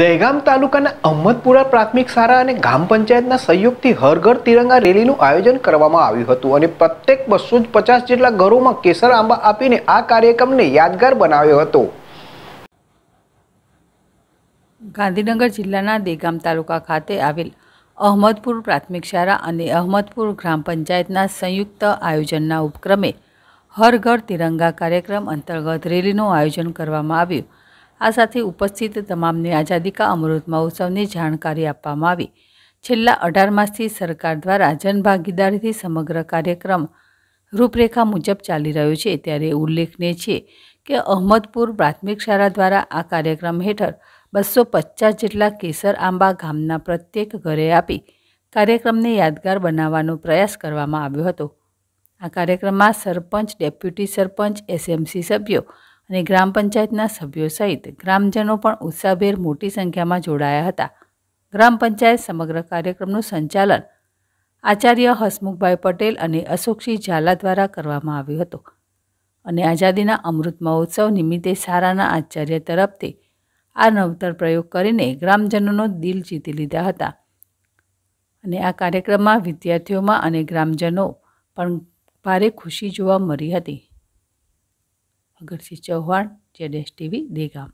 દહેગામ તાલુકાના અહમદપુરા પ્રાથમિક શાળા અને ગ્રામ પંચાયતના સહયોગથી હર ઘર તિરંગા રેલીનું આયોજન કરવામાં આવ્યું હતું અને પ્રત્યેક બસો પચાસ જેટલા ઘરોમાં કેસર આંબા આપીને આ કાર્યક્રમને યાદગાર બનાવ્યો હતો ગાંધીનગર જિલ્લાના દેગામ તાલુકા ખાતે આવેલ અહમદપુર પ્રાથમિક શાળા અને અહમદપુર ગ્રામ પંચાયતના સંયુક્ત આયોજનના ઉપક્રમે હર ઘર તિરંગા કાર્યક્રમ અંતર્ગત રેલીનું આયોજન કરવામાં આવ્યું આ સાથે ઉપસ્થિત તમામને આઝાદી કા અમૃતમાં ઉત્સવની જાણકારી આપવામાં આવી છેલ્લા અઢાર માસથી સરકાર દ્વારા જનભાગીદારીથી સમગ્ર કાર્યક્રમ રૂપરેખા મુજબ ચાલી રહ્યો છે ત્યારે ઉલ્લેખનીય છે કે અહમદપુર પ્રાથમિક શાળા દ્વારા આ કાર્યક્રમ હેઠળ બસો પચાસ જેટલા કેસર આંબા ગામના પ્રત્યેક ઘરે આપી કાર્યક્રમને યાદગાર બનાવવાનો પ્રયાસ કરવામાં આવ્યો હતો આ કાર્યક્રમમાં સરપંચ ડેપ્યુટી સરપંચ એસએમસી સભ્યો અને ગ્રામ પંચાયતના સભ્યો સહિત ગ્રામજનો પણ ઉત્સાહભેર મોટી સંખ્યામાં જોડાયા હતા ગ્રામ પંચાયત સમગ્ર કાર્યક્રમનું સંચાલન આચાર્ય હસમુખભાઈ પટેલ અને અશોકસિંહ ઝાલા દ્વારા કરવામાં આવ્યું હતું અને આઝાદીના અમૃત મહોત્સવ નિમિત્તે સારાના આચાર્ય તરફથી આ નવતર પ્રયોગ કરીને ગ્રામજનોનો દિલ જીતી લીધા હતા અને આ કાર્યક્રમમાં વિદ્યાર્થીઓમાં અને ગ્રામજનો પણ ભારે ખુશી જોવા મળી હતી ભગતસિંહ ચૌહાણ જેડેશ ટીવી દેગામ